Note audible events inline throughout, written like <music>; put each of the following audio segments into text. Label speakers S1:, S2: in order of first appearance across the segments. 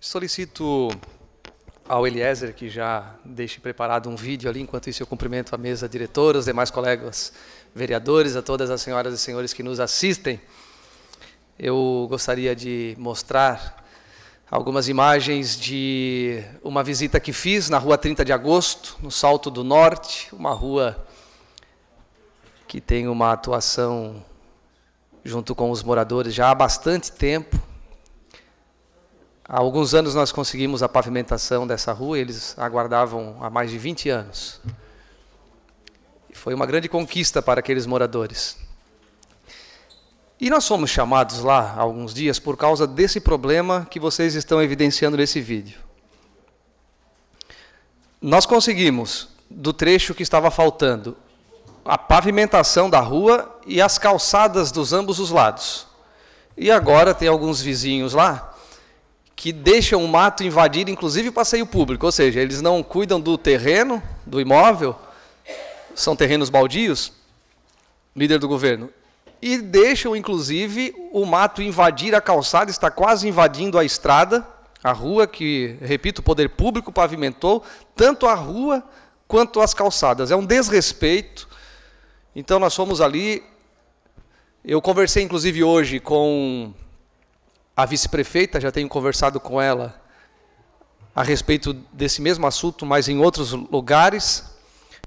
S1: Solicito ao Eliezer que já deixe preparado um vídeo ali, enquanto isso eu cumprimento a mesa diretora, os demais colegas vereadores, a todas as senhoras e senhores que nos assistem. Eu gostaria de mostrar algumas imagens de uma visita que fiz na rua 30 de agosto, no Salto do Norte, uma rua que tem uma atuação junto com os moradores já há bastante tempo. Há alguns anos nós conseguimos a pavimentação dessa rua, eles aguardavam há mais de 20 anos. foi uma grande conquista para aqueles moradores. E nós fomos chamados lá há alguns dias por causa desse problema que vocês estão evidenciando nesse vídeo. Nós conseguimos, do trecho que estava faltando, a pavimentação da rua e as calçadas dos ambos os lados. E agora tem alguns vizinhos lá que deixam o mato invadir, inclusive o passeio público, ou seja, eles não cuidam do terreno, do imóvel, são terrenos baldios, líder do governo, e deixam, inclusive, o mato invadir a calçada, está quase invadindo a estrada, a rua que, repito, o poder público pavimentou, tanto a rua quanto as calçadas. É um desrespeito. Então, nós fomos ali. Eu conversei, inclusive, hoje com a vice-prefeita, já tenho conversado com ela a respeito desse mesmo assunto, mas em outros lugares,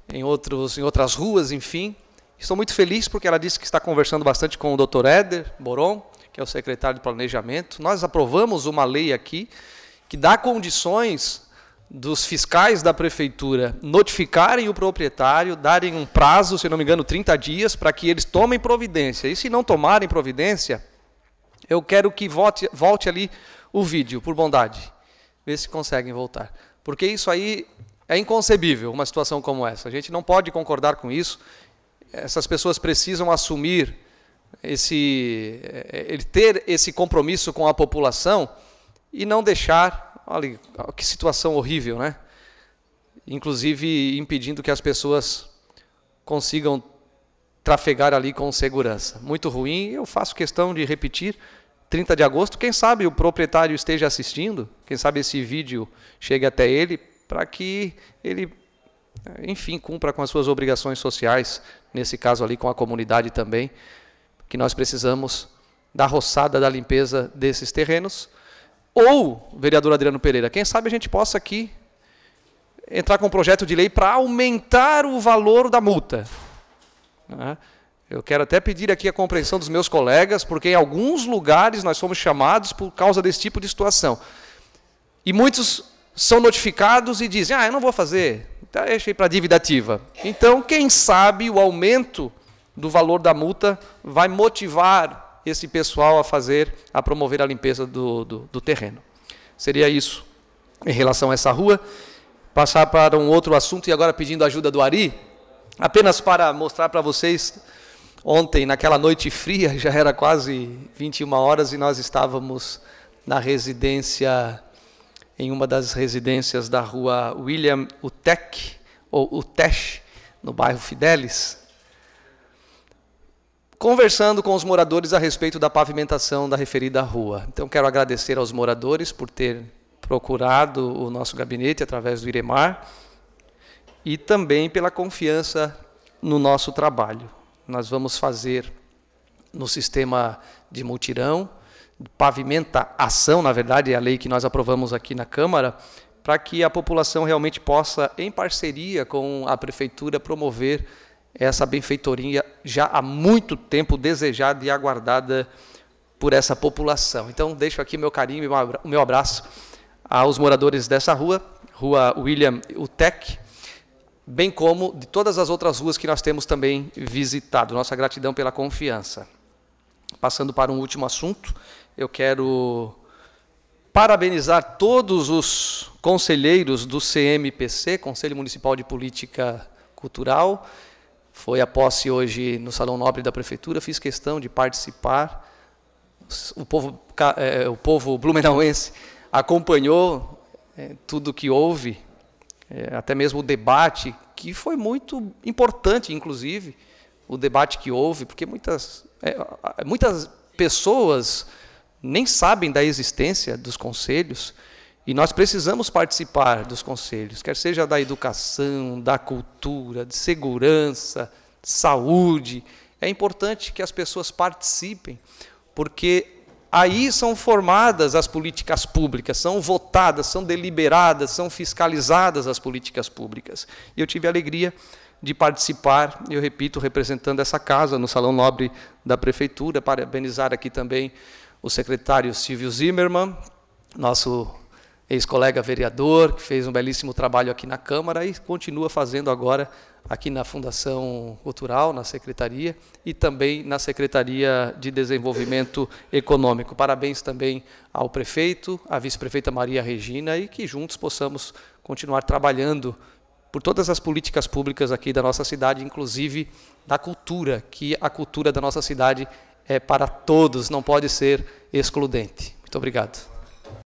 S1: em, outros, em outras ruas, enfim. Estou muito feliz porque ela disse que está conversando bastante com o Dr. Éder Boron, que é o secretário de Planejamento. Nós aprovamos uma lei aqui que dá condições dos fiscais da prefeitura notificarem o proprietário, darem um prazo, se não me engano, 30 dias, para que eles tomem providência. E se não tomarem providência, eu quero que volte, volte ali o vídeo, por bondade. Vê se conseguem voltar. Porque isso aí é inconcebível, uma situação como essa. A gente não pode concordar com isso. Essas pessoas precisam assumir esse eh, ter esse compromisso com a população e não deixar, olha que situação horrível, né? Inclusive impedindo que as pessoas consigam trafegar ali com segurança. Muito ruim, eu faço questão de repetir, 30 de agosto, quem sabe o proprietário esteja assistindo, quem sabe esse vídeo chegue até ele, para que ele, eh, enfim, cumpra com as suas obrigações sociais, nesse caso ali com a comunidade também, que nós precisamos da roçada da limpeza desses terrenos. Ou, vereador Adriano Pereira, quem sabe a gente possa aqui entrar com um projeto de lei para aumentar o valor da multa. Né? Eu quero até pedir aqui a compreensão dos meus colegas, porque em alguns lugares nós somos chamados por causa desse tipo de situação. E muitos são notificados e dizem: Ah, eu não vou fazer, então deixei para dívida ativa. Então, quem sabe o aumento do valor da multa vai motivar esse pessoal a fazer, a promover a limpeza do, do, do terreno. Seria isso em relação a essa rua. Passar para um outro assunto e agora pedindo a ajuda do Ari, apenas para mostrar para vocês Ontem, naquela noite fria, <laughs> já era quase 21 horas e nós estávamos na residência, em uma das residências da rua William Utec, ou Utesh, no bairro Fidelis, conversando com os moradores a respeito da pavimentação da referida rua. Então, quero agradecer aos moradores por ter procurado o nosso gabinete através do Iremar e também pela confiança no nosso trabalho nós vamos fazer no sistema de multirão, pavimenta ação, na verdade, é a lei que nós aprovamos aqui na Câmara, para que a população realmente possa, em parceria com a Prefeitura, promover essa benfeitoria já há muito tempo desejada e aguardada por essa população. Então, deixo aqui meu carinho e o meu abraço aos moradores dessa rua, Rua William Utec, bem como de todas as outras ruas que nós temos também visitado. Nossa gratidão pela confiança. Passando para um último assunto, eu quero parabenizar todos os conselheiros do CMPC, Conselho Municipal de Política Cultural. Foi a posse hoje no Salão Nobre da Prefeitura, fiz questão de participar. O povo, é, o povo blumenauense <laughs> acompanhou é, tudo que houve é, até mesmo o debate, que foi muito importante, inclusive, o debate que houve, porque muitas, é, muitas pessoas nem sabem da existência dos conselhos e nós precisamos participar dos conselhos, quer seja da educação, da cultura, de segurança, saúde. É importante que as pessoas participem, porque Aí são formadas as políticas públicas, são votadas, são deliberadas, são fiscalizadas as políticas públicas. E eu tive a alegria de participar, eu repito, representando essa casa no Salão Nobre da Prefeitura. Parabenizar aqui também o secretário Silvio Zimmermann, nosso ex-colega vereador, que fez um belíssimo trabalho aqui na Câmara e continua fazendo agora aqui na Fundação Cultural, na Secretaria e também na Secretaria de Desenvolvimento Econômico. Parabéns também ao prefeito, à vice-prefeita Maria Regina e que juntos possamos continuar trabalhando por todas as políticas públicas aqui da nossa cidade, inclusive da cultura, que a cultura da nossa cidade é para todos, não pode ser excludente. Muito obrigado.